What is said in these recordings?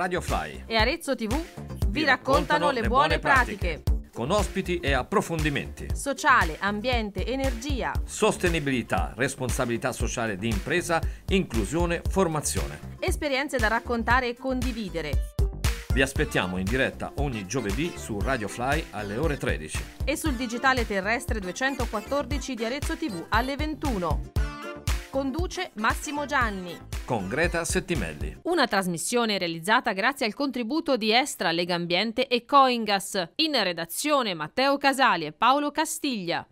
Radio Fly e Arezzo TV vi, vi raccontano, raccontano, le buone, pratiche. pratiche con ospiti e approfondimenti. Sociale, ambiente, energia. Sostenibilità, responsabilità sociale di impresa, inclusione, formazione. Esperienze da raccontare e condividere. Vi aspettiamo in diretta ogni giovedì su Radio Fly alle ore 13 e sul digitale terrestre 214 di Arezzo TV alle 21. Conduce Massimo Gianni. Con Greta Settimelli. Una trasmissione realizzata grazie al contributo di Estra, Legambiente e Coingas. In redazione Matteo Casali e Paolo Castiglia.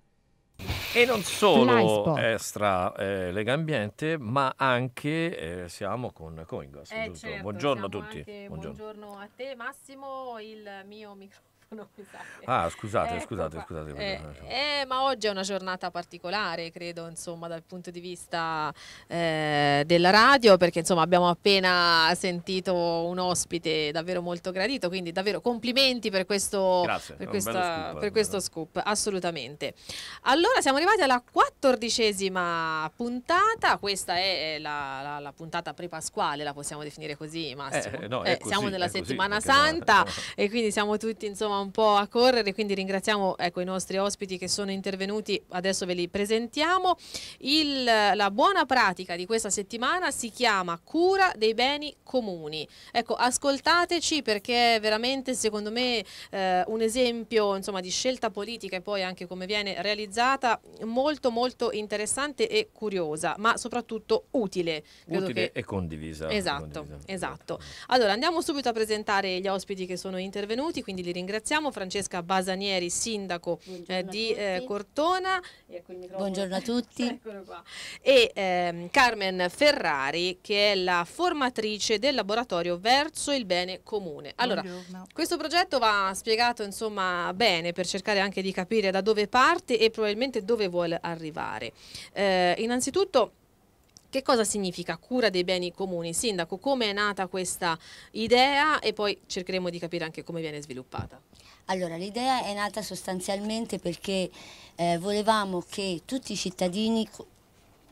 E non solo Estra eh, Legambiente, ma anche eh, siamo con Coingas. Eh certo, buongiorno a tutti. Buongiorno. buongiorno a te Massimo, il mio microfono sono pesate. Ah, scusate, ecco scusate, qua. scusate. Eh, eh, ma oggi è una giornata particolare, credo, insomma, dal punto di vista eh, della radio, perché insomma abbiamo appena sentito un ospite davvero molto gradito, quindi davvero complimenti per questo, Grazie, per questa, scoop, per eh, questo scoop, assolutamente. Allora siamo arrivati alla quattordicesima puntata, questa è la, la, la puntata prepasquale, la possiamo definire così, Massimo. Eh, no, eh, così, siamo nella settimana così, santana no. e quindi siamo tutti insomma un po' a correre, quindi ringraziamo ecco, i nostri ospiti che sono intervenuti, adesso ve li presentiamo. Il, la buona pratica di questa settimana si chiama cura dei beni comuni. Ecco, ascoltateci perché è veramente secondo me eh, un esempio insomma, di scelta politica e poi anche come viene realizzata molto molto interessante e curiosa, ma soprattutto utile. Credo utile che... e condivisa. Esatto, condivisa. esatto. esatto. Allora andiamo subito a presentare gli ospiti che sono intervenuti, quindi li ringraziamo ringraziamo Francesca Basanieri, sindaco eh, di eh, Cortona. Ecco Buongiorno a tutti. E ehm, Carmen Ferrari che è la formatrice del laboratorio Verso il Bene Comune. Allora, Buongiorno. questo progetto va spiegato insomma bene per cercare anche di capire da dove parte e probabilmente dove vuole arrivare. Eh, innanzitutto che cosa significa cura dei beni comuni? Sindaco, come è nata questa idea e poi cercheremo di capire anche come viene sviluppata. Allora, l'idea è nata sostanzialmente perché eh, volevamo che tutti i cittadini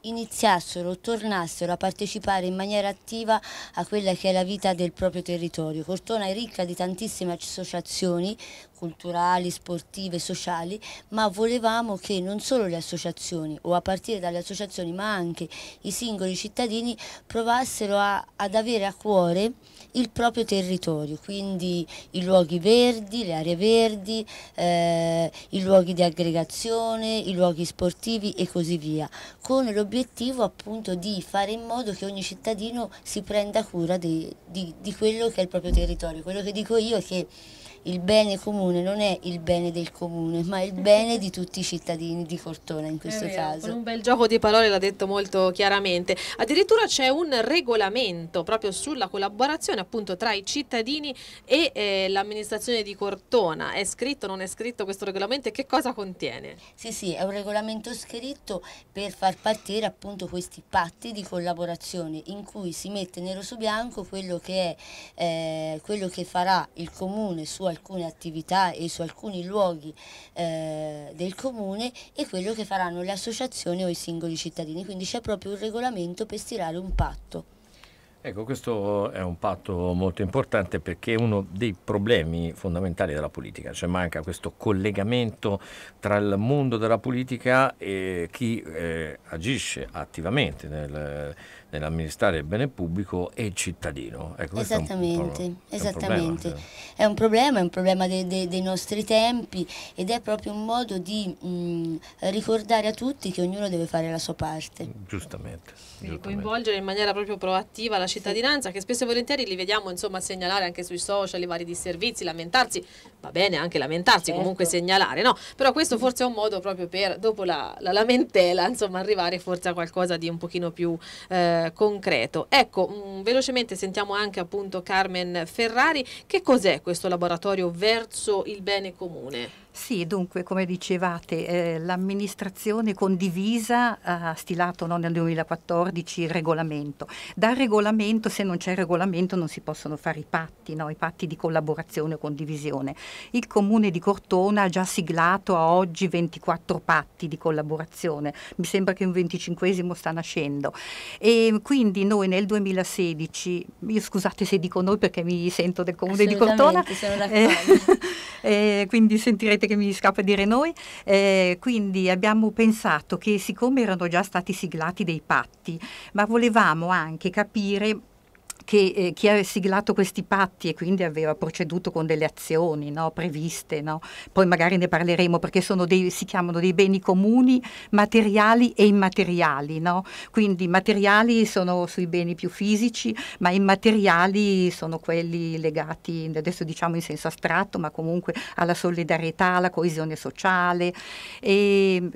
iniziassero, tornassero a partecipare in maniera attiva a quella che è la vita del proprio territorio. Cortona è ricca di tantissime associazioni culturali, sportive, sociali, ma volevamo che non solo le associazioni o a partire dalle associazioni ma anche i singoli cittadini provassero a, ad avere a cuore il proprio territorio, quindi i luoghi verdi, le aree verdi, eh, i luoghi di aggregazione, i luoghi sportivi e così via, con l'obiettivo appunto di fare in modo che ogni cittadino si prenda cura di, di, di quello che è il proprio territorio. Quello che dico io è che il bene comune non è il bene del comune, ma il bene di tutti i cittadini di Cortona in questo vero, caso. Con un bel gioco di parole l'ha detto molto chiaramente. Addirittura c'è un regolamento proprio sulla collaborazione appunto tra i cittadini e eh, l'amministrazione di Cortona. È scritto o non è scritto questo regolamento e che cosa contiene? Sì, sì, è un regolamento scritto per far partire appunto questi patti di collaborazione in cui si mette nero su bianco quello che, è, eh, quello che farà il comune sua alcune attività e su alcuni luoghi eh, del comune e quello che faranno le associazioni o i singoli cittadini, quindi c'è proprio un regolamento per stirare un patto. Ecco, questo è un patto molto importante perché è uno dei problemi fondamentali della politica, cioè manca questo collegamento tra il mondo della politica e chi eh, agisce attivamente nel, nell'amministrare il bene pubblico e il cittadino. Ecco, esattamente, esattamente. Eh è un problema, è un problema de, de, dei nostri tempi ed è proprio un modo di mh, ricordare a tutti che ognuno deve fare la sua parte. Giustamente. giustamente. Coinvolgere in maniera proprio proattiva la cittadinanza sì. che spesso e volentieri li vediamo insomma segnalare anche sui social i vari disservizi, lamentarsi, va bene anche lamentarsi, certo. comunque segnalare, no? Però questo mm. forse è un modo proprio per dopo la, la lamentela insomma arrivare forse a qualcosa di un pochino più eh, concreto. Ecco, mh, mm, velocemente sentiamo anche appunto Carmen Ferrari, che cos'è questo laboratorio verso il bene comune? Sì, dunque, come dicevate, eh, l'amministrazione condivisa ha stilato no, nel 2014 il regolamento. Dal regolamento, se non c'è il regolamento, non si possono fare i patti, no? i patti di collaborazione o condivisione. Il comune di Cortona ha già siglato a oggi 24 patti di collaborazione, mi sembra che un 25 sta nascendo. E quindi noi nel 2016, io scusate se dico noi perché mi sento del comune di Cortona, eh, eh, quindi sentirete scusate che mi scappa dire noi, eh, quindi abbiamo pensato che siccome erano già stati siglati dei patti, ma volevamo anche capire che eh, chi ha siglato questi patti e quindi aveva proceduto con delle azioni no, previste, no? poi magari ne parleremo perché dei, si chiamano dei beni comuni materiali e immateriali, no? quindi materiali sono sui beni più fisici, ma immateriali sono quelli legati, adesso diciamo in senso astratto, ma comunque alla solidarietà, alla coesione sociale. E,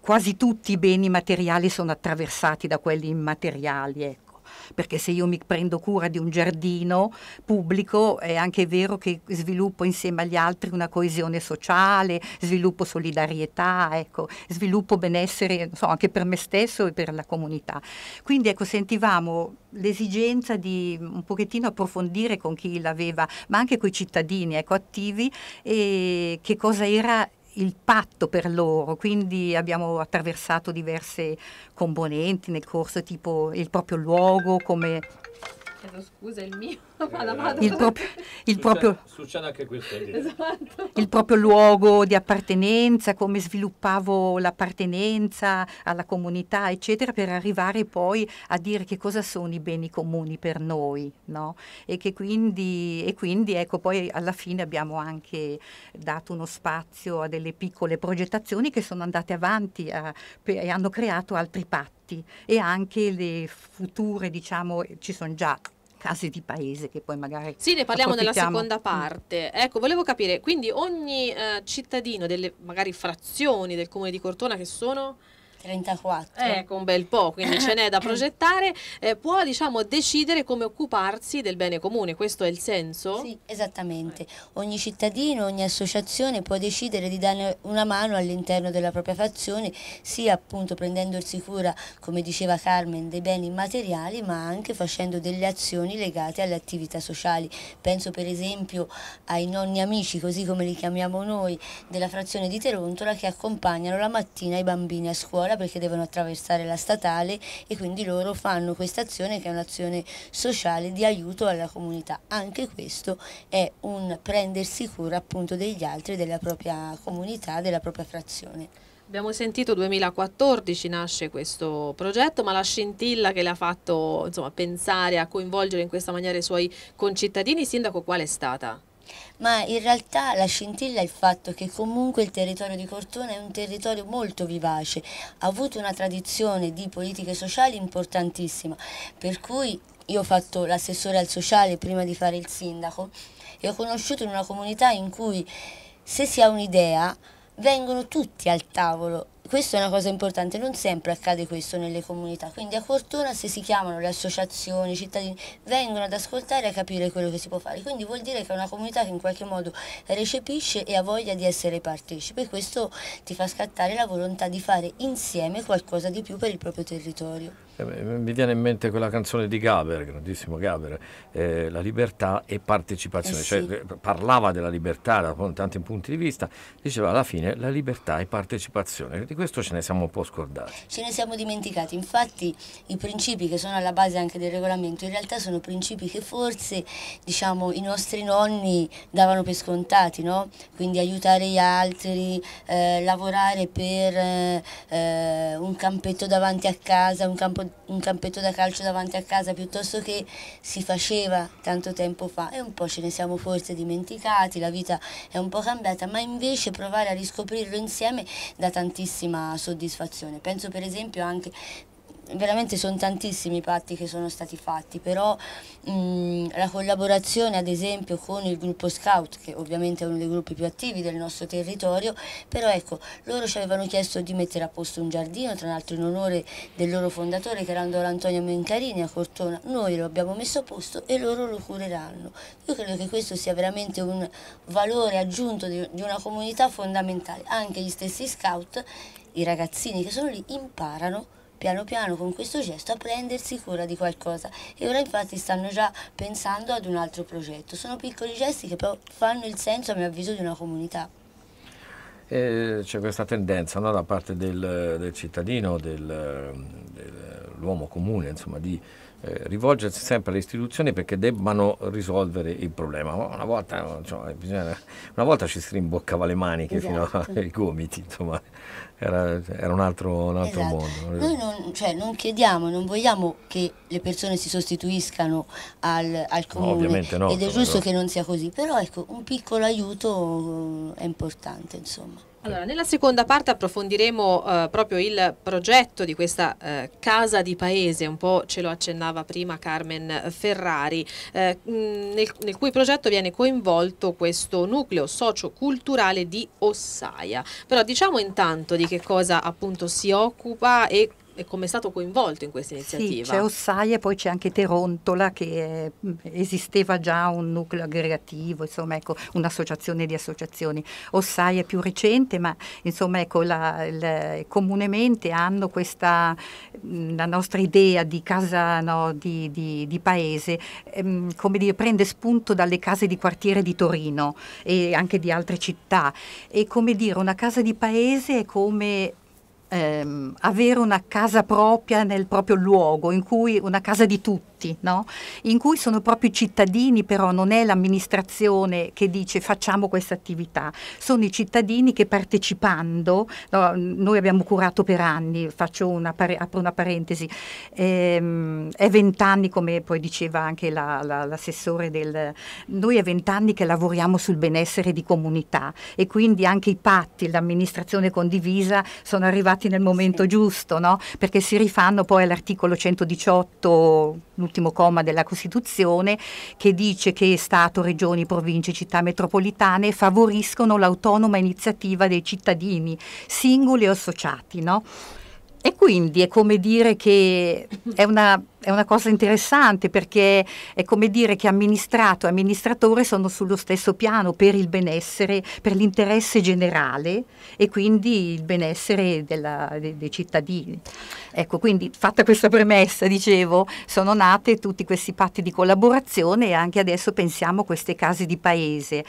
Quasi tutti i beni materiali sono attraversati da quelli immateriali. Ecco perché se io mi prendo cura di un giardino pubblico è anche vero che sviluppo insieme agli altri una coesione sociale, sviluppo solidarietà, ecco, sviluppo benessere so, anche per me stesso e per la comunità. Quindi ecco, sentivamo l'esigenza di un pochettino approfondire con chi l'aveva, ma anche con i cittadini ecco, attivi, che cosa era il patto per loro, quindi abbiamo attraversato diverse componenti nel corso, tipo il proprio luogo come chiedo scusa, il mio, eh, vado, vado. Eh, il, proprio, il, succede, proprio, succede anche questo, eh, esatto. il proprio luogo di appartenenza, come sviluppavo l'appartenenza alla comunità, eccetera, per arrivare poi a dire che cosa sono i beni comuni per noi, no? E che quindi, e quindi ecco, poi alla fine abbiamo anche dato uno spazio a delle piccole progettazioni che sono andate avanti a, per, e hanno creato altri patti stati e anche le future, diciamo, ci sono già casi di paese che poi magari... Sì, ne parliamo nella seconda mm. parte. Ecco, volevo capire, quindi ogni eh, cittadino delle magari frazioni del comune di Cortona che sono... 34. Eh, ecco, un bel po', quindi ce n'è da progettare. Eh, può, diciamo, decidere come occuparsi del bene comune, questo è il senso? Sì, esattamente. Ogni cittadino, ogni associazione può decidere di dare una mano all'interno della propria fazione, sia appunto prendendosi cura, come diceva Carmen, dei beni immateriali, ma anche facendo delle azioni legate alle attività sociali. Penso per esempio ai nonni amici, così come li chiamiamo noi, della frazione di Terontola, che accompagnano la mattina i bambini a scuola scuola perché devono attraversare la statale e quindi loro fanno questa azione che è un'azione sociale di aiuto alla comunità. Anche questo è un prendersi cura appunto degli altri, della propria comunità, della propria frazione. Abbiamo sentito 2014 nasce questo progetto, ma la scintilla che le ha fatto insomma, pensare a coinvolgere in questa maniera i suoi concittadini, Sindaco, qual è stata? ma in realtà la scintilla è il fatto che comunque il territorio di Cortona è un territorio molto vivace, ha avuto una tradizione di politiche sociali importantissima, per cui io ho fatto l'assessore al sociale prima di fare il sindaco e ho conosciuto in una comunità in cui se si ha un'idea vengono tutti al tavolo questa è una cosa importante, non sempre accade questo nelle comunità, quindi a fortuna se si chiamano le associazioni, i cittadini, vengono ad ascoltare e a capire quello che si può fare, quindi vuol dire che è una comunità che in qualche modo recepisce e ha voglia di essere partecipe, questo ti fa scattare la volontà di fare insieme qualcosa di più per il proprio territorio. Eh, mi viene in mente quella canzone di Gaber, grandissimo Gaber, eh, La libertà e partecipazione, eh cioè, sì. cioè, parlava della libertà da tanti punti di vista, diceva alla fine la libertà e partecipazione, di questo ce ne siamo un po' scordati. Ce ne siamo dimenticati, infatti i principi che sono alla base anche del regolamento in realtà sono principi che forse diciamo, i nostri nonni davano per scontati, no? quindi aiutare gli altri, eh, lavorare per eh, un campetto davanti a casa, un campo un campetto da calcio davanti a casa piuttosto che si faceva tanto tempo fa e un po' ce ne siamo forse dimenticati, la vita è un po' cambiata, ma invece provare a riscoprirlo insieme dà tantissima soddisfazione. Penso per esempio anche veramente sono tantissimi i patti che sono stati fatti, però mh, mhmm, la collaborazione ad esempio con il gruppo Scout, che ovviamente è uno dei gruppi più attivi del nostro territorio, però ecco, loro ci avevano chiesto di mettere a posto un giardino, tra l'altro in onore del loro fondatore che era Andor Antonio Mencarini a Cortona, noi lo abbiamo messo a posto e loro lo cureranno. Io credo che questo sia veramente un valore aggiunto di, di una comunità fondamentale, anche gli stessi Scout, i ragazzini che sono lì imparano piano piano con questo gesto a prendersi cura di qualcosa e ora infatti stanno già pensando ad un altro progetto. Sono piccoli gesti che però fanno il senso a mio avviso di una comunità. Eh, c'è questa tendenza no, da parte del, del cittadino, del, dell'uomo comune, insomma, di eh, rivolgersi sempre alle istituzioni perché debbano risolvere il problema. Una volta, cioè, bisogna, una volta ci si rimboccava le maniche esatto. fino ai gomiti, insomma, era, era un altro, un altro esatto. mondo. Noi non, cioè, non, chiediamo, non vogliamo che le persone si sostituiscano al, al comune no, no, ed è giusto però. che non sia così, però ecco, un piccolo aiuto eh, è importante, insomma. Allora, nella seconda parte approfondiremo eh, proprio il progetto di questa eh, casa di paese, un po' ce lo accennava prima Carmen Ferrari, eh, nel, nel, cui progetto viene coinvolto questo nucleo socio-culturale di Ossaia. Però diciamo intanto di che cosa appunto si occupa e e come è stato coinvolto in questa iniziativa. Sì, c'è Ossaia e poi c'è anche Terontola che eh, esisteva già un nucleo aggregativo, insomma ecco, un'associazione di associazioni. Ossaia è più recente ma insomma ecco, la, la, comunemente hanno questa, la nostra idea di casa no, di, di, di, paese, ehm, come dire, prende spunto dalle case di quartiere di Torino e anche di altre città e come dire una casa di paese è come ehm, avere una casa propria nel proprio luogo, in cui una casa di tutti tutti, no? in cui sono proprio i cittadini, però non è l'amministrazione che dice facciamo questa attività, sono i cittadini che partecipando, no, noi abbiamo curato per anni, faccio una, apro una parentesi, ehm, è vent'anni come poi diceva anche la, la, l'assessore del... Noi è vent'anni che lavoriamo sul benessere di comunità e quindi anche i patti, l'amministrazione condivisa sono arrivati nel momento sì. giusto, no? perché si rifanno poi all'articolo 118 all'ultimo comma della Costituzione che dice che Stato, Regioni, Province, Città metropolitane favoriscono l'autonoma iniziativa dei cittadini, singoli o associati. No? E quindi è come dire che è una, è una, cosa interessante perché è come dire che amministrato e amministratore sono sullo stesso piano per il benessere, per l'interesse generale e quindi il benessere della, dei, dei, cittadini. Ecco, quindi fatta questa premessa, dicevo, sono nate tutti questi patti di collaborazione e anche adesso pensiamo a queste case di paese,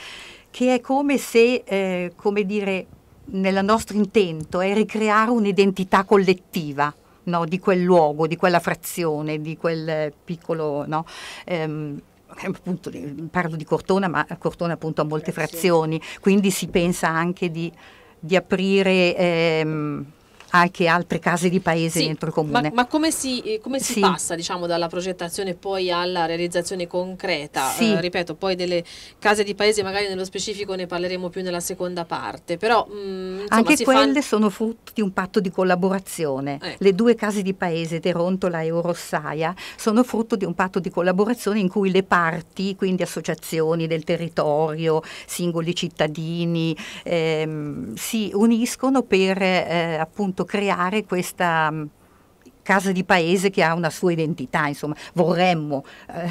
che è come se, eh, come dire, nel nostro intento è ricreare un'identità collettiva. No, di quel luogo, di quella frazione, di quel piccolo no, ehm, eh, Appunto, parlo di Cortona, ma Cortona appunto ha molte frazioni, quindi si pensa anche di, di aprire ehm, anche altre case di paese sì, dentro il comune. Ma, ma come si, eh, come si sì. passa diciamo, dalla progettazione poi alla realizzazione concreta? Sì. Eh, ripeto, poi delle case di paese magari nello specifico ne parleremo più nella seconda parte, però... Mh, mm, insomma, anche quelle fa... sono frutto di un patto di collaborazione. Eh. Le due case di paese, Terontola e Orossaia, sono frutto di un patto di collaborazione in cui le parti, quindi associazioni del territorio, singoli cittadini, ehm, si uniscono per eh, appunto potuto creare questa mm, casa di paese che ha una sua identità, insomma, vorremmo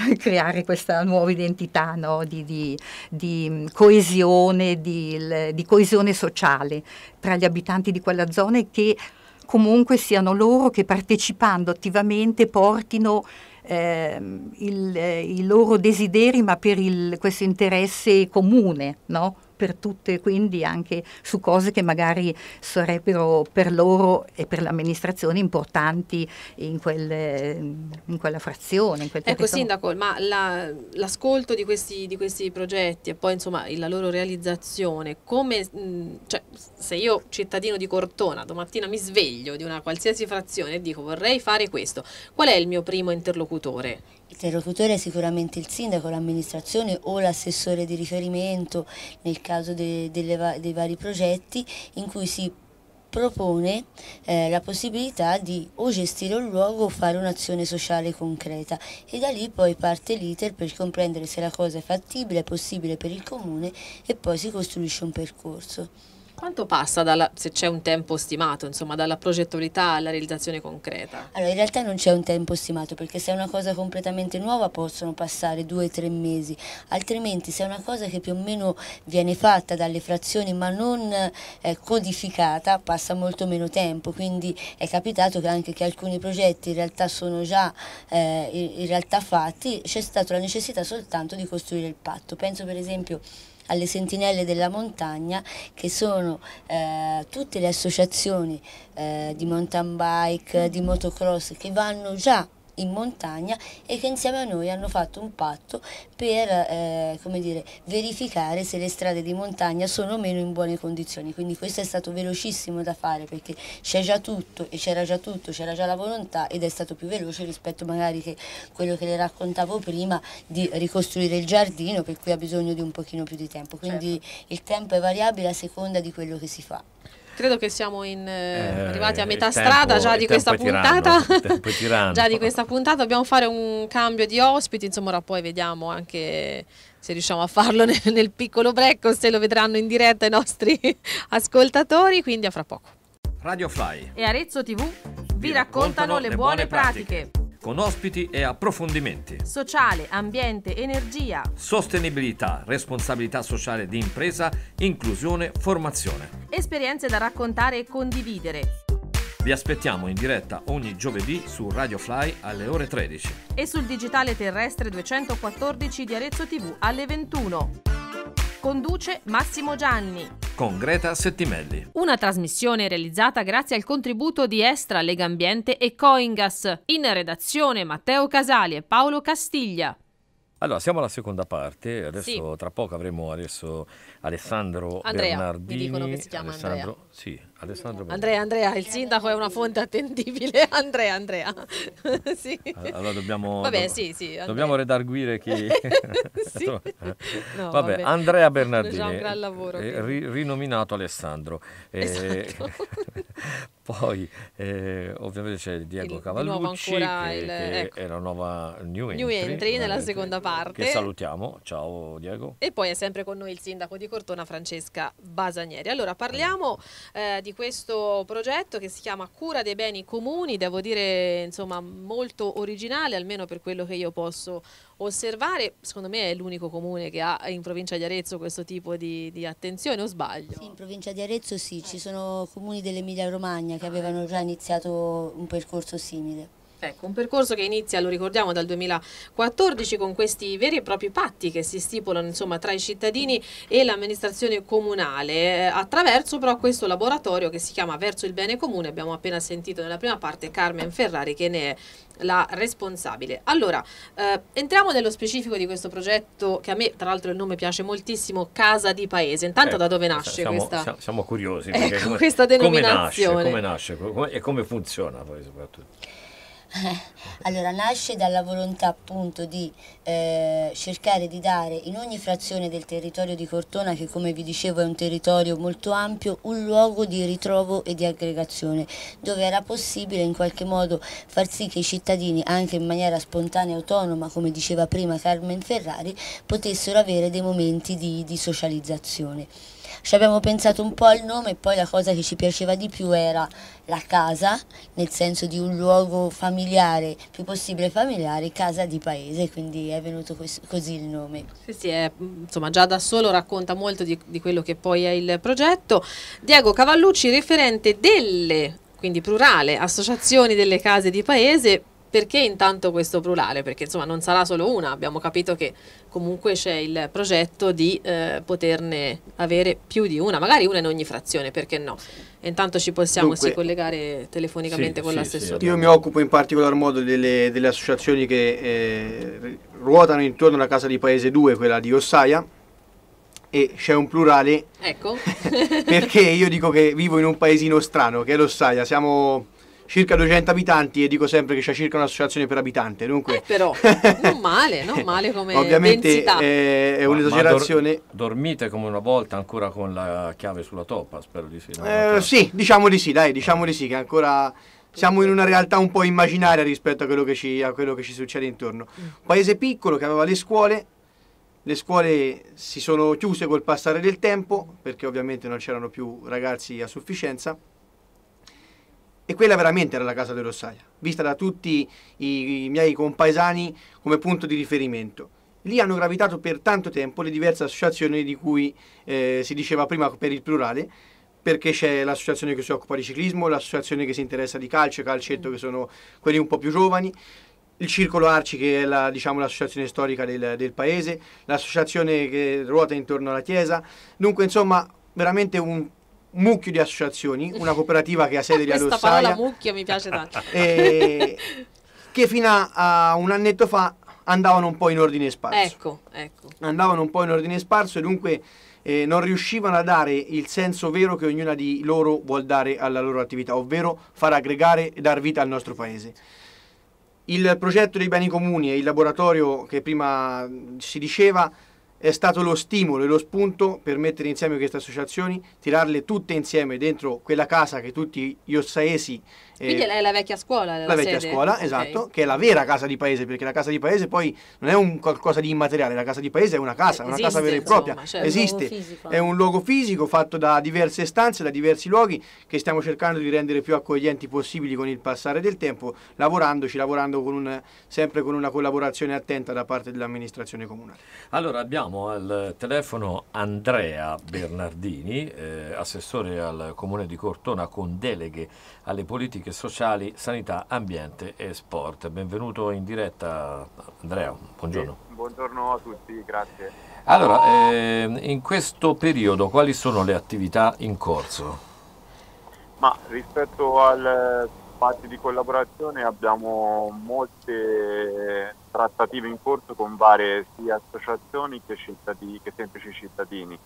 eh, creare questa nuova identità no? di, di, di, mm, coesione, di, di, coesione sociale tra gli abitanti di quella zona e che comunque siano loro che partecipando attivamente portino eh, il, eh, i loro desideri ma per il, questo interesse comune, no? per tutte, quindi anche su cose che magari sarebbero per loro e per l'amministrazione importanti in, quelle, in quella frazione. In quel ecco Sindaco, ma l'ascolto di, questi, di questi progetti e poi insomma la loro realizzazione, come, mh, cioè, se io cittadino di Cortona domattina mi sveglio di una qualsiasi frazione e dico vorrei fare questo, qual è il mio primo interlocutore? L'interlocutore è sicuramente il sindaco, l'amministrazione o l'assessore di riferimento nel caso de, de, dei vari progetti in cui si propone eh, la possibilità di o gestire un luogo o fare un'azione sociale concreta e da lì poi parte l'iter per comprendere se la cosa è fattibile, è possibile per il comune e poi si costruisce un percorso. Quanto passa, dalla, se c'è un tempo stimato, insomma, dalla progettualità alla realizzazione concreta? Allora, in realtà non c'è un tempo stimato, perché se è una cosa completamente nuova possono passare due o tre mesi, altrimenti se è una cosa che più o meno viene fatta dalle frazioni ma non eh, codificata, passa molto meno tempo, quindi è capitato che anche che alcuni progetti in realtà sono già eh, in realtà fatti, c'è stata la necessità soltanto di costruire il patto. Penso per esempio alle sentinelle della montagna che sono eh, tutte le associazioni eh, di mountain bike, di motocross che vanno già in montagna e che insieme a noi hanno fatto un patto per eh, come dire, verificare se le strade di montagna sono o meno in buone condizioni. Quindi questo è stato velocissimo da fare perché c'è già tutto e c'era già tutto, c'era già la volontà ed è stato più veloce rispetto magari che quello che le raccontavo prima di ricostruire il giardino per cui ha bisogno di un pochino più di tempo. Quindi certo. il tempo è variabile a seconda di quello che si fa credo che siamo in, eh, eh arrivati a metà tempo, strada già di questa puntata. Tiranno, già di questa puntata dobbiamo fare un cambio di ospiti, insomma, ora poi vediamo anche se riusciamo a farlo nel, nel piccolo break o se lo vedranno in diretta i nostri ascoltatori, quindi a fra poco. Radio Fly e Arezzo TV vi, vi raccontano, raccontano, le buone, buone pratiche. pratiche con ospiti e approfondimenti. Sociale, ambiente, energia. Sostenibilità, responsabilità sociale di impresa, inclusione, formazione. Esperienze da raccontare e condividere. Vi aspettiamo in diretta ogni giovedì su Radio Fly alle ore 13 e sul digitale terrestre 214 di Arezzo TV alle 21. Conduce Massimo Gianni. Con Greta Settimelli. Una trasmissione realizzata grazie al contributo di Estra, Legambiente e Coingas. In redazione Matteo Casali e Paolo Castiglia. Allora, siamo alla seconda parte, adesso sì. tra poco avremo adesso Alessandro Andrea, Bernardini. Mi dicono che si chiama Alessandro, Andrea. Sì, Alessandro Andrea, Andrea, il sindaco è una fonte attendibile. Andrea, Andrea. sì. Allora dobbiamo, vabbè, dobb- sì, sì, dobbiamo redarguire chi... sì. no, vabbè, vabbè, Andrea Bernardini. un gran lavoro. Eh, ri- rinominato Alessandro. Eh, esatto. poi eh, ovviamente c'è Diego il, Cavallucci che, il, che ecco. è la nuova New Entry. New Entry eh, nella entry, seconda parte. Che salutiamo. Ciao Diego. E poi è sempre con noi il sindaco di Cortona Francesca Basanieri. Allora parliamo eh, di di questo progetto che si chiama Cura dei beni comuni, devo dire insomma molto originale, almeno per quello che io posso osservare. Secondo me è l'unico comune che ha in provincia di Arezzo questo tipo di, di attenzione, o sbaglio? Sì, in provincia di Arezzo sì, ci eh. sono comuni dell'Emilia Romagna che avevano già iniziato un percorso simile. Ecco, un percorso che inizia, lo ricordiamo, dal 2014 con questi veri e propri patti che si stipulano insomma, tra i cittadini e l'amministrazione comunale, eh, attraverso però questo laboratorio che si chiama Verso il bene comune, abbiamo appena sentito nella prima parte Carmen Ferrari che ne è la responsabile. Allora, eh, entriamo nello specifico di questo progetto che a me, tra l'altro il nome piace moltissimo, Casa di Paese. Intanto eh, da ecco, dove nasce siamo, questa? Siamo curiosi. Ecco, come, questa denominazione. Come nasce, come nasce come, e come funziona poi soprattutto? Allora, nasce dalla volontà appunto di eh, cercare di dare in ogni frazione del territorio di Cortona, che come vi dicevo è un territorio molto ampio, un luogo di ritrovo e di aggregazione, dove era possibile in qualche modo far sì che i cittadini, anche in maniera spontanea e autonoma, come diceva prima Carmen Ferrari, potessero avere dei momenti di, di socializzazione. Ci abbiamo pensato un po' al nome e poi la cosa che ci piaceva di più era la casa, nel senso di un luogo familiare, più possibile familiare, casa di paese, quindi è venuto così il nome. Sì, sì, è, insomma già da solo racconta molto di, di quello che poi è il progetto. Diego Cavallucci, referente delle quindi plurale, associazioni delle case di paese, perché intanto questo plurale? Perché insomma non sarà solo una, abbiamo capito che comunque c'è il progetto di eh, poterne avere più di una, magari una in ogni frazione, perché no? E intanto ci possiamo Dunque, sì, collegare telefonicamente sì, con sì, l'assessore. Io mi occupo in particolar modo delle, delle associazioni che eh, ruotano intorno alla casa di Paese 2, quella di Ossaia, e c'è un plurale. Ecco. perché io dico che vivo in un paesino strano, che è l'Ossaia, siamo circa 200 abitanti e dico sempre che c'è circa un'associazione per abitante. Dunque... Eh, però, non male, non male come Ovviamente densità. Eh, è, è un'esagerazione. Dor- dormite come una volta ancora con la chiave sulla toppa, spero di sì. Eh, sì, diciamo di sì, dai, diciamo di sì, che ancora siamo in una realtà un po' immaginaria rispetto a quello, ci, a quello che ci, succede intorno. Mm. paese piccolo che aveva le scuole, le scuole si sono chiuse col passare del tempo perché ovviamente non c'erano più ragazzi a sufficienza e quella veramente era la casa del Rossaia, vista da tutti i, i miei compaesani come punto di riferimento. Lì hanno gravitato per tanto tempo le diverse associazioni di cui eh, si diceva prima per il plurale, perché c'è l'associazione che si occupa di ciclismo, l'associazione che si interessa di calcio, calcetto che sono quelli un po' più giovani, il Circolo Arci che è la, diciamo, l'associazione storica del, del, paese, l'associazione che ruota intorno alla chiesa, dunque insomma veramente un mucchio di associazioni, una cooperativa che ha sede di Alossaia. Questa parola mucchio mi piace tanto. E, eh, che fino a un annetto fa andavano un po' in ordine sparso. Ecco, ecco. Andavano un po' in ordine sparso e dunque eh, non riuscivano a dare il senso vero che ognuna di loro vuol dare alla loro attività, ovvero far aggregare e dar vita al nostro paese. Il progetto dei beni comuni e il laboratorio che prima si diceva è stato lo stimolo e lo spunto per mettere insieme queste associazioni, tirarle tutte insieme dentro quella casa che tutti gli ossaesi... Eh, Quindi è la vecchia scuola. La, vecchia sede. scuola, esatto, che è la vera casa di paese, perché la casa di paese poi non è un qualcosa di immateriale, la casa di paese è una casa, è una casa vera e propria, insomma, cioè esiste, un è un luogo fisico fatto da diverse stanze, da diversi luoghi che stiamo cercando di rendere più accoglienti possibili con il passare del tempo, lavorandoci, lavorando con un, sempre con una collaborazione attenta da parte dell'amministrazione comunale. Allora abbiamo Abbiamo al telefono Andrea Bernardini, eh, assessore al comune di Cortona con deleghe alle politiche sociali, sanità, ambiente e sport. Benvenuto in diretta Andrea, buongiorno. Sì, buongiorno a tutti, grazie. Allora, eh, in questo periodo quali sono le attività in corso? Ma rispetto al fatti di collaborazione abbiamo molte trattative in corso con varie sia associazioni che, cittadini, che semplici cittadini.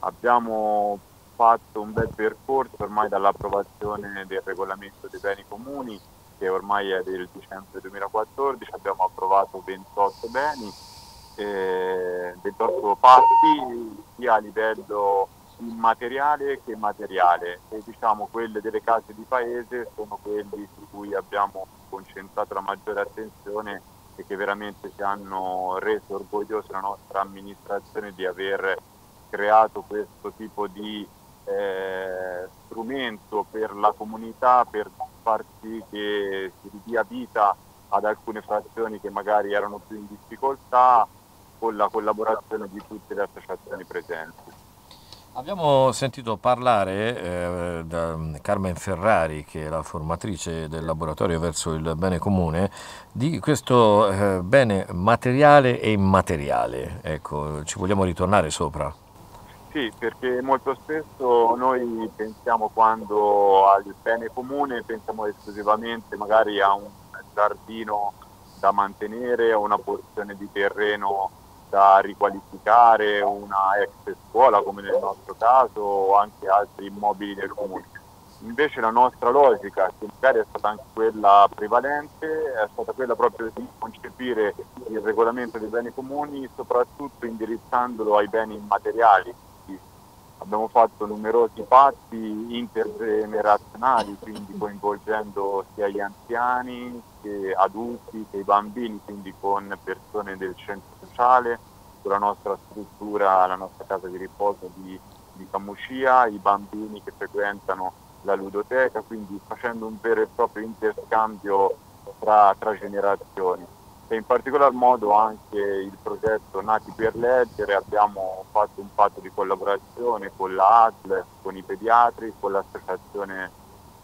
Abbiamo fatto un bel percorso ormai dall'approvazione del regolamento dei beni comuni che ormai è del dicembre 2014, abbiamo approvato 28 beni, eh, 28 passi sia a livello immateriale che materiale e diciamo quelle delle case di paese sono quelli su cui abbiamo concentrato la maggiore attenzione e che veramente ci hanno reso orgogliosi la nostra amministrazione di aver creato questo tipo di eh, strumento per la comunità per far sì che si ridia vita ad alcune frazioni che magari erano più in difficoltà con la collaborazione di tutte le associazioni presenti. Abbiamo sentito parlare eh, da mm, Carmen Ferrari, che è la formatrice del laboratorio verso il bene comune, di questo eh, bene materiale e immateriale. Ecco, ci vogliamo ritornare sopra? Sì, perché molto spesso noi pensiamo quando al bene comune, pensiamo esclusivamente magari a un giardino da mantenere a una porzione di terreno da riqualificare una ex scuola come nel nostro caso o anche altri immobili del comune. Invece la nostra logica, che magari è stata anche quella prevalente, è stata quella proprio di concepire il regolamento dei beni comuni soprattutto indirizzandolo ai beni immateriali. abbiamo fatto numerosi patti intergenerazionali, quindi coinvolgendo sia gli anziani che adulti che i bambini, quindi con persone del centro sociale, sulla nostra struttura, la nostra casa di riposo di, di Camucia, i bambini che frequentano la ludoteca, quindi facendo un vero e proprio interscambio tra, tra generazioni. E in particolar modo anche il progetto Nati per Leggere, abbiamo fatto un patto di collaborazione con la ASL, con i pediatri, con l'associazione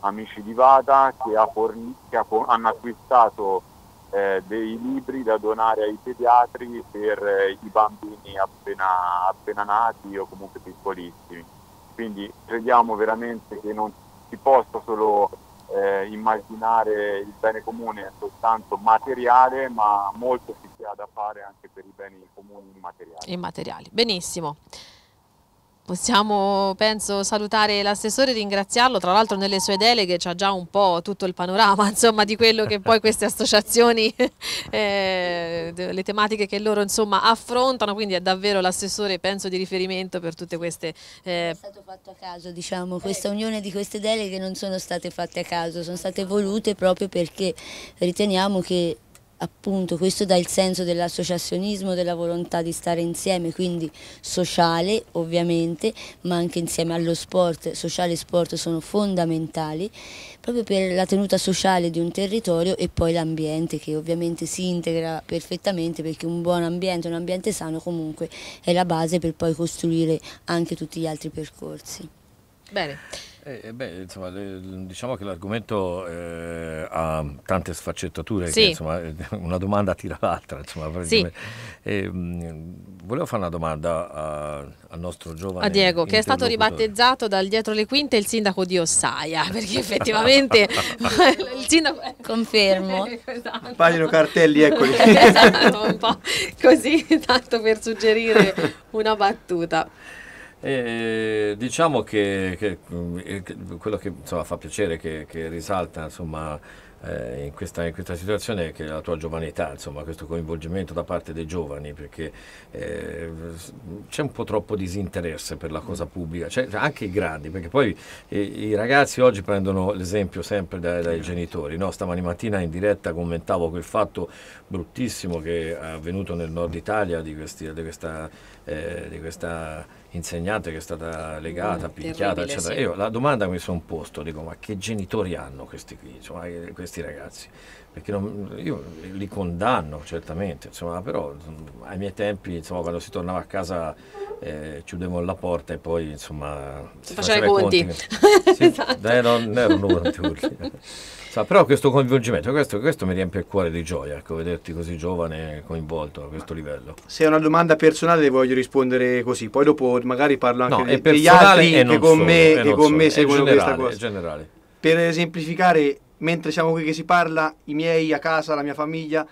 amici di Vada che, ha fornito, che ha, hanno acquistato eh, dei libri da donare ai pediatri per eh, i bambini appena, appena, nati o comunque piccolissimi. Quindi crediamo veramente che non si possa solo eh, immaginare il bene comune soltanto materiale, ma molto si ha da fare anche per i beni comuni immateriali. Immateriali, benissimo. Possiamo, penso, salutare l'assessore e ringraziarlo, tra l'altro nelle sue deleghe c'ha già un po' tutto il panorama insomma, di quello che poi queste associazioni, eh, le tematiche che loro insomma, affrontano, quindi è davvero l'assessore penso di riferimento per tutte queste... Eh... È stato fatto a caso, diciamo, questa unione di queste deleghe non sono state fatte a caso, sono state volute proprio perché riteniamo che appunto questo dà il senso dell'associazionismo, della volontà di stare insieme, quindi sociale ovviamente, ma anche insieme allo sport, sociale e sport sono fondamentali proprio per la tenuta sociale di un territorio e poi l'ambiente che ovviamente si integra perfettamente perché un buon ambiente, un ambiente sano comunque è la base per poi costruire anche tutti gli altri percorsi. Bene. Eh, eh, beh, insomma, diciamo che l'argomento eh, ha tante sfaccettature, sì. che, insomma, una domanda tira l'altra. Insomma, sì. eh, volevo fare una domanda a, al nostro giovane. A Diego, che è stato ribattezzato dal dietro le quinte il sindaco di Ossaia, perché effettivamente il sindaco... Confermo. esatto. Un paio di cartelli, eccoli. esatto, un po' così, tanto per suggerire una battuta. E diciamo che, eh, che, quello che insomma, fa piacere che, che risalta insomma, eh, in, questa, in, questa, situazione è che la tua giovanità, insomma, questo coinvolgimento da parte dei giovani, perché eh, c'è un po' troppo disinteresse per la mm. cosa pubblica, cioè, anche i grandi, perché poi eh, i ragazzi oggi prendono l'esempio sempre dai, dai genitori. No? Stamani mattina in diretta commentavo quel fatto bruttissimo che è avvenuto nel nord Italia di, questi, di questa... Eh, di questa insegnante che è stata legata, mm, picchiata, eccetera. Sì. Io la domanda che mi sono posto, dico, ma che genitori hanno questi qui, insomma, eh, questi ragazzi? Perché non, io li condanno certamente, insomma, però mm, ai miei tempi, insomma, quando si tornava a casa eh, chiudevo la porta e poi, insomma, si, faceva i conti. conti. sì, esatto. Dai, eh, non, non ero uno Sa, però questo coinvolgimento, questo, questo, mi riempie il cuore di gioia, ecco, vederti così giovane coinvolto a questo livello. Se è una domanda personale le voglio rispondere così, poi dopo magari parlo anche no, de- degli altri che con solo, me, che con me seguono generale, questa cosa. Generale. Per semplificare, mentre siamo qui che si parla, i miei a casa, la mia famiglia,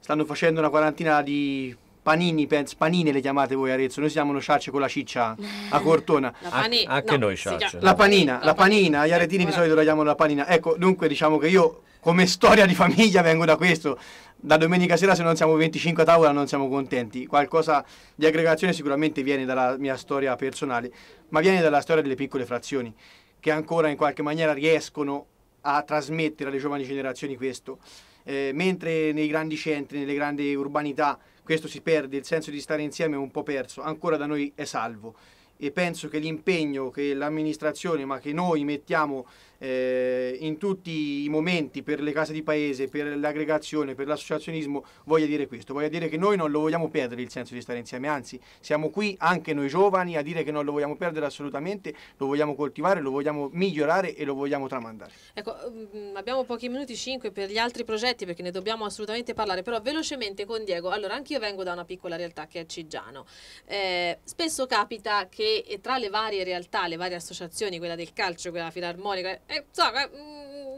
stanno facendo una quarantina di Panini, penso, panine le chiamate voi Arezzo, noi siamo uno sciarce con la ciccia a cortona. la pani- a- ah, anche no, noi si La panina, la, La panina, gli ecco, aretini di solito la chiamano la panina. Ecco, dunque diciamo che io come storia di famiglia vengo da questo. Da domenica sera se non siamo 25 a tavola non siamo contenti. Qualcosa di aggregazione sicuramente viene dalla mia storia personale, ma viene dalla storia delle piccole frazioni, che ancora in qualche maniera riescono a trasmettere alle giovani generazioni questo. Eh, mentre nei grandi centri, nelle grandi urbanità, questo si perde, il senso di stare insieme è un po' perso, ancora da noi è salvo e penso che l'impegno che l'amministrazione ma che noi mettiamo eh, in tutti i momenti per le case di paese, per l'aggregazione, per l'associazionismo, voglia dire questo, voglia dire che noi non lo vogliamo perdere il senso di stare insieme, anzi siamo qui anche noi giovani a dire che non lo vogliamo perdere assolutamente, lo vogliamo coltivare, lo vogliamo migliorare e lo vogliamo tramandare. Ecco, mm, abbiamo pochi minuti, 5 per gli altri progetti perché ne dobbiamo assolutamente parlare, però velocemente con Diego, allora anche io vengo da una piccola realtà che è Cigiano, eh, spesso capita che eh, tra le varie realtà, le varie associazioni, quella del calcio, quella filarmonica, insomma, eh,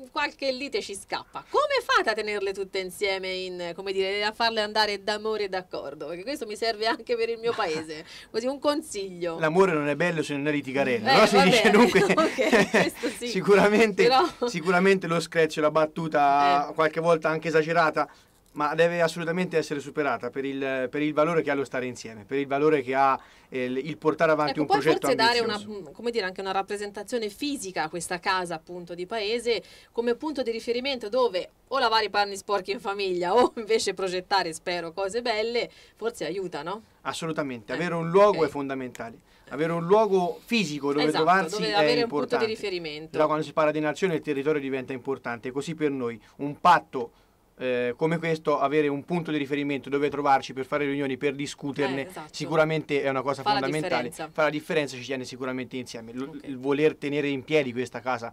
eh, qualche lite ci scappa. Come fate a tenerle tutte insieme, in, come dire, a farle andare d'amore e d'accordo? Perché questo mi serve anche per il mio paese. Così un consiglio. L'amore non è bello se non è litigarello, eh, no? Si dice dunque. Okay, sì. sicuramente, Però... sicuramente lo scratch, la battuta eh. qualche volta anche esagerata ma deve assolutamente essere superata per il, per il, valore che ha lo stare insieme, per il valore che ha eh, il portare avanti ecco, un progetto ambizioso. forse dare una, come dire, anche una rappresentazione fisica a questa casa appunto di paese come punto di riferimento dove o lavare i panni sporchi in famiglia o invece progettare, spero, cose belle, forse aiuta, no? Assolutamente, eh, avere un luogo okay. è fondamentale. Avere un luogo fisico dove esatto, trovarsi dove è importante. un punto di riferimento. Però quando si parla di nazione il territorio diventa importante, così per noi un patto eh, come questo, avere un punto di riferimento dove trovarci per fare riunioni, per discuterne, eh, esatto. sicuramente è una cosa fa fondamentale. La fa la differenza, ci tiene sicuramente insieme. L- okay. Il voler tenere in piedi questa casa,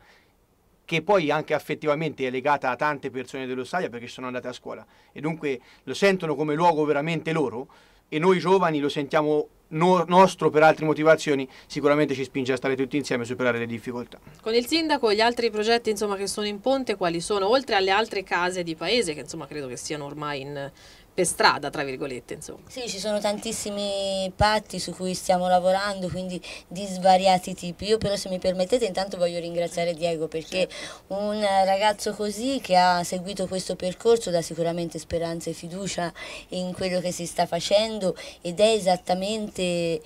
che poi anche affettivamente è legata a tante persone dello stadio perché sono andate a scuola e dunque lo sentono come luogo veramente loro e noi giovani lo sentiamo no nostro per altre motivazioni, sicuramente ci spinge a stare tutti insieme e superare le difficoltà. Con il sindaco gli altri progetti insomma, che sono in ponte quali sono, oltre alle altre case di paese che insomma, credo che siano ormai in, per strada, tra virgolette. Insomma. Sì, ci sono tantissimi patti su cui stiamo lavorando, quindi di svariati tipi. Io però se mi permettete intanto voglio ringraziare Diego perché certo. un ragazzo così che ha seguito questo percorso dà sicuramente speranza e fiducia in quello che si sta facendo ed è esattamente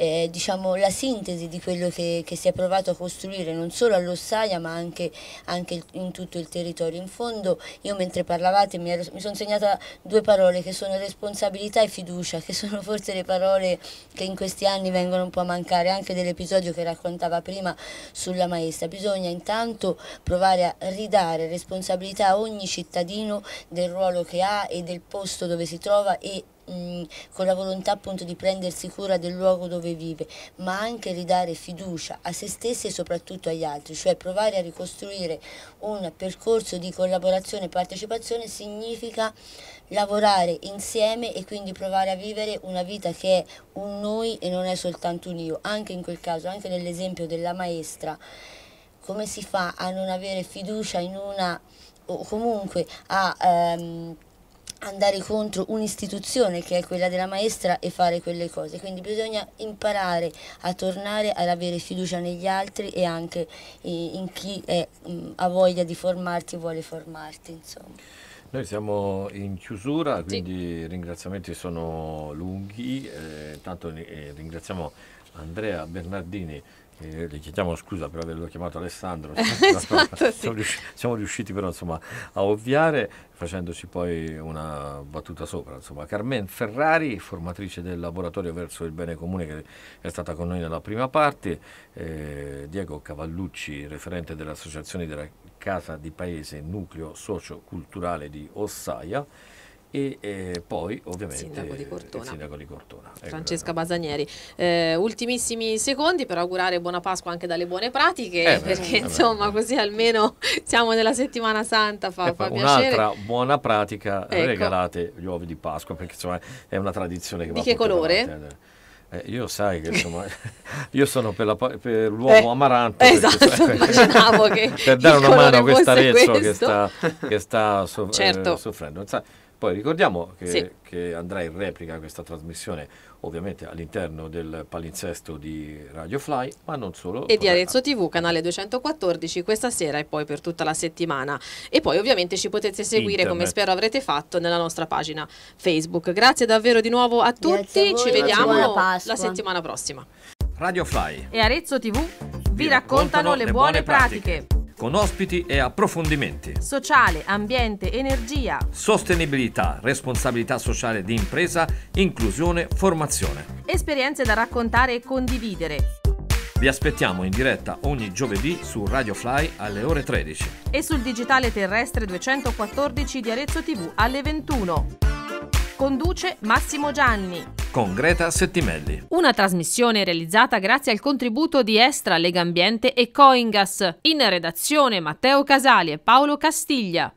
eh, diciamo, la sintesi di quello che, che, si è provato a costruire non solo all'Ossaia ma anche, anche, in tutto il territorio. In fondo io mentre parlavate mi, mi sono segnata due parole che sono responsabilità e fiducia, che sono forse le parole che in questi anni vengono un po' a mancare, anche dell'episodio che raccontava prima sulla maestra. Bisogna intanto provare a ridare responsabilità a ogni cittadino del ruolo che ha e del posto dove si trova e mh, mm, con la volontà appunto di prendersi cura del luogo dove vive, ma anche ridare fiducia a se stessi e soprattutto agli altri, cioè provare a ricostruire un percorso di collaborazione e partecipazione significa lavorare insieme e quindi provare a vivere una vita che è un noi e non è soltanto un io, anche in quel caso, anche nell'esempio della maestra, come si fa a non avere fiducia in una o comunque a ehm, andare contro un'istituzione che è quella della maestra e fare quelle cose, quindi bisogna imparare a tornare ad avere fiducia negli altri e anche eh, in chi è, ha voglia di formarti e vuole formarti. Insomma. Noi siamo in chiusura, quindi i sì. ringraziamenti sono lunghi, eh, intanto eh, ringraziamo Andrea Bernardini le chiediamo scusa per averlo chiamato Alessandro, esatto, siamo, riusci- siamo, riusciti però insomma, a ovviare facendoci poi una battuta sopra. Insomma. Carmen Ferrari, formatrice del laboratorio verso il bene comune che è stata con noi nella prima parte, eh, Diego Cavallucci, referente dell'Associazione della Casa di Paese Nucleo Socio-Culturale di Ossaia e eh, poi ovviamente sindaco di Cortona. Eh, sindaco di Cortona. Ecco Francesca esatto. Basanieri Eh, ultimissimi secondi per augurare buona Pasqua anche dalle buone pratiche, eh, perché insomma così almeno siamo nella settimana santa. Fa, eh, fa un'altra buona pratica, ecco. regalate gli uovi di Pasqua, perché insomma è una tradizione che di va che colore? Avanti. Eh. eh, io sai che insomma, io sono per, la, per l'uomo eh, amaranto. Esatto, perché, immaginavo che... Per dare una mano a questa Arezzo che sta, che sta so, certo. eh, soffrendo. Poi ricordiamo che, sì. che, andrà in replica questa trasmissione ovviamente all'interno del palinsesto di Radio Fly, ma non solo. E di Arezzo TV, canale 214, questa sera e poi per tutta la settimana. E poi ovviamente ci potete seguire, Internet. come spero avrete fatto, nella nostra pagina Facebook. Grazie davvero di nuovo a tutti, a ci vediamo la settimana prossima. Radio Fly e Arezzo TV vi, vi raccontano, raccontano, le buone, buone pratiche. pratiche con ospiti e approfondimenti. Sociale, ambiente, energia. Sostenibilità, responsabilità sociale di impresa, inclusione, formazione. Esperienze da raccontare e condividere. Vi aspettiamo in diretta ogni giovedì su Radio Fly alle ore 13 e sul digitale terrestre 214 di Arezzo TV alle 21. Conduce Massimo Gianni. Con Greta Settimelli. Una trasmissione realizzata grazie al contributo di Estra, Legambiente e Coingas. In redazione Matteo Casali e Paolo Castiglia.